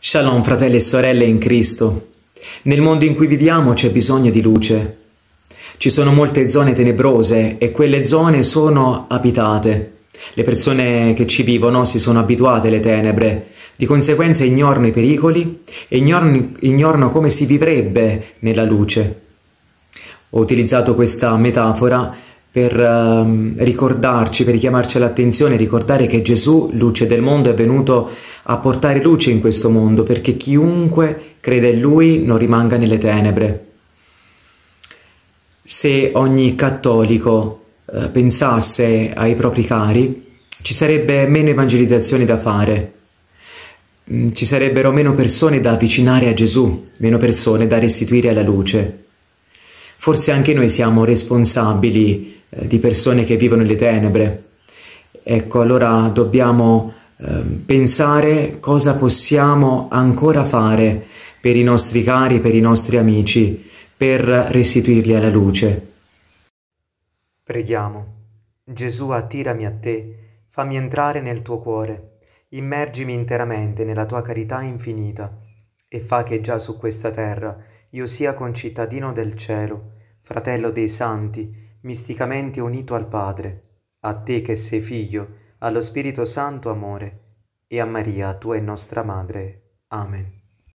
Shalom fratelli e sorelle in Cristo. Nel mondo in cui viviamo c'è bisogno di luce. Ci sono molte zone tenebrose e quelle zone sono abitate. Le persone che ci vivono si sono abituate alle tenebre, di conseguenza ignorano i pericoli e ignorano, ignorano come si vivrebbe nella luce. Ho utilizzato questa metafora per um, ricordarci, per richiamarci all'attenzione, ricordare che Gesù, luce del mondo, è venuto a portare luce in questo mondo perché chiunque crede in Lui non rimanga nelle tenebre. Se ogni cattolico uh, pensasse ai propri cari, ci sarebbe meno evangelizzazione da fare, mm, ci sarebbero meno persone da avvicinare a Gesù, meno persone da restituire alla luce. Forse anche noi siamo responsabili eh, di persone che vivono le tenebre. Ecco, allora dobbiamo eh, pensare cosa possiamo ancora fare per i nostri cari, per i nostri amici, per restituirli alla luce. Preghiamo. Gesù, attirami a te, fammi entrare nel tuo cuore, immergimi interamente nella tua carità infinita e fa che già su questa terra io sia concittadino del cielo, fratello dei santi, misticamente unito al Padre, a te che sei figlio, allo Spirito Santo amore, e a Maria, tua e nostra Madre. Amen.